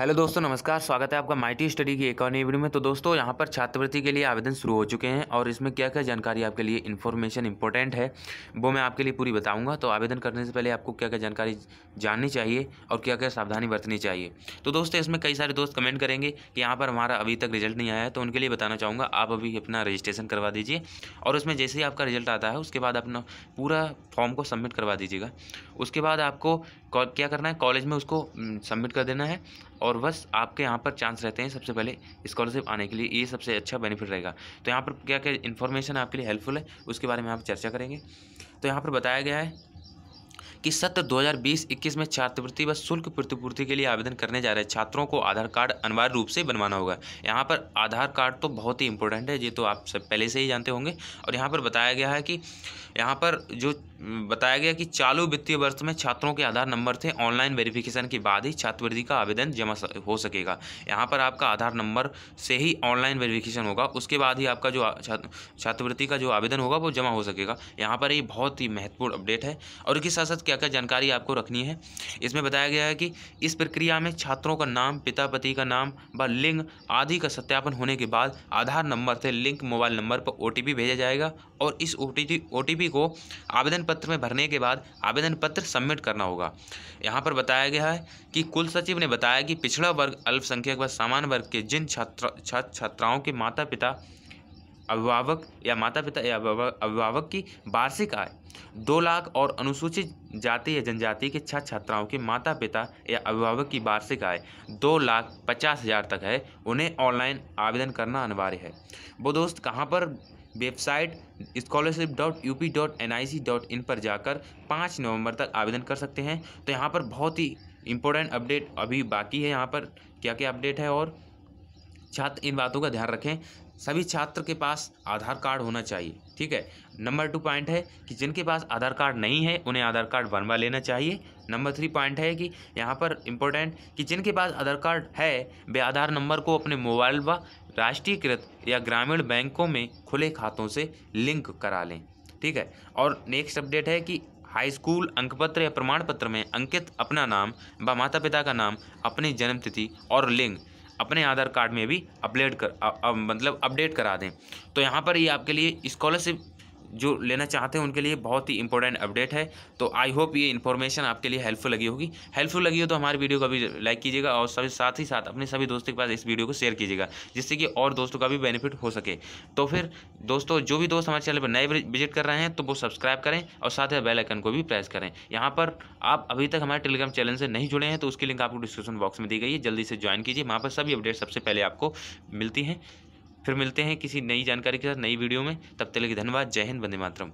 hello दोस्तों नमस्कार स्वागत है आपका माइटी स्टडी की एक और नई वीडियो में तो दोस्तों यहाँ पर छात्रवृत्ति के लिए आवेदन शुरू हो चुके हैं और इसमें क्या क्या जानकारी आपके लिए इन्फॉर्मेशन इंपॉर्टेंट है वो मैं आपके लिए पूरी बताऊंगा तो आवेदन करने से पहले आपको क्या क्या जानकारी जाननी चाहिए और क्या क्या सावधानी बरतनी चाहिए तो दोस्तों इसमें कई सारे दोस्त कमेंट करेंगे कि यहाँ पर हमारा अभी तक रिजल्ट नहीं आया है तो उनके लिए बताना चाहूँगा आप अभी अपना रजिस्ट्रेशन करवा दीजिए और उसमें जैसे ही आपका रिजल्ट आता है उसके बाद अपना पूरा फॉर्म को सबमिट करवा दीजिएगा उसके बाद आपको क्या करना है कॉलेज में उसको सबमिट कर देना है और और बस आपके यहाँ पर चांस रहते हैं सबसे पहले स्कॉलरशिप आने के लिए ये सबसे अच्छा बेनिफिट रहेगा तो यहाँ पर क्या क्या इन्फॉर्मेशन आपके लिए हेल्पफुल है उसके बारे में यहाँ पर चर्चा करेंगे तो यहाँ पर बताया गया है कि सत्र 2020-21 में छात्रवृत्ति व शुल्क प्रतिपूर्ति के लिए आवेदन करने जा रहे छात्रों को आधार कार्ड अनिवार्य रूप से बनवाना होगा यहाँ पर आधार कार्ड तो बहुत ही इंपॉर्टेंट है ये तो आप सब पहले से ही जानते होंगे और यहाँ पर बताया गया है कि यहाँ पर जो बताया गया कि चालू वित्तीय वर्ष में छात्रों के आधार नंबर से ऑनलाइन वेरिफिकेशन के बाद ही छात्रवृत्ति का आवेदन जमा हो सकेगा यहाँ पर आपका आधार नंबर से ही ऑनलाइन वेरिफिकेशन होगा उसके बाद ही आपका जो छात्रवृत्ति का जो आवेदन होगा वो जमा हो सकेगा यहाँ पर ये बहुत ही महत्वपूर्ण अपडेट है और इसके साथ साथ क्या क्या जानकारी आपको रखनी है इसमें बताया गया है कि इस प्रक्रिया में छात्रों का नाम पिता पति का नाम व लिंग आदि का सत्यापन होने के बाद आधार नंबर से लिंक मोबाइल नंबर पर ओ भेजा जाएगा और इस ओ टी को आवेदन पत्र में भरने के बाद आवेदन पत्र सबमिट करना होगा यहाँ पर बताया गया है कि कुल सचिव ने बताया कि पिछड़ा वर्ग अल्पसंख्यक व सामान्य वर्ग के जिन छात्र छात्राओं के माता पिता अभिभावक या माता पिता या अभिभावक की वार्षिक आय दो लाख और अनुसूचित जाति या जनजाति के छात्र छात्राओं के माता पिता या अभिभावक की वार्षिक आय दो लाख पचास हज़ार तक है उन्हें ऑनलाइन आवेदन करना अनिवार्य है वो दोस्त कहाँ पर website scholarship dot U P dot N I C dot in पर जाकर पाँच नवंबर तक आवेदन कर सकते हैं तो यहाँ पर बहुत ही इम्पोर्टेंट अपडेट अभी बाकी है यहाँ पर क्या क्या अपडेट है और छात्र इन बातों का ध्यान रखें सभी छात्र के पास आधार कार्ड होना चाहिए ठीक है नंबर टू पॉइंट है कि जिनके पास आधार कार्ड नहीं है उन्हें आधार कार्ड बनवा लेना चाहिए नंबर थ्री पॉइंट है कि यहाँ पर इम्पोर्टेंट कि जिनके पास आधार कार्ड है वे आधार नंबर को अपने मोबाइल व राष्ट्रीयकृत या ग्रामीण बैंकों में खुले खातों से लिंक करा लें ठीक है और नेक्स्ट अपडेट है कि हाई स्कूल अंकपत्र या प्रमाण पत्र में अंकित अपना नाम व माता पिता का नाम अपनी जन्म तिथि और लिंग अपने आधार कार्ड में भी अपडेट कर अ, अ, मतलब अपडेट करा दें तो यहाँ पर ये आपके लिए स्कॉलरशिप जो लेना चाहते हैं उनके लिए बहुत ही इंपॉर्टेंट अपडेट है तो आई होप ये इन्फॉर्मेशन आपके लिए हेल्पफुल लगी होगी हेल्पफुल लगी हो तो हमारे वीडियो को भी लाइक कीजिएगा और सभी साथ ही साथ अपने सभी दोस्तों के पास इस वीडियो को शेयर कीजिएगा जिससे कि और दोस्तों का भी बेनिफिट हो सके तो फिर दोस्तों जो भी दोस्त हमारे चैनल पर नए विजिट कर रहे हैं तो वो सब्सक्राइब करें और साथ ही बेलाइकन को भी प्रेस करें यहाँ पर आप अभी तक हमारे टेलीग्राम चैनल से नहीं जुड़े हैं तो उसकी लिंक आपको डिस्क्रिप्शन बॉक्स में दी गई है जल्दी से ज्वाइन कीजिए वहाँ पर सभी अपडेट सबसे पहले आपको मिलती हैं फिर मिलते हैं किसी नई जानकारी के साथ नई वीडियो में तब तक के लिए धन्यवाद जय हिंद बंदे मातरम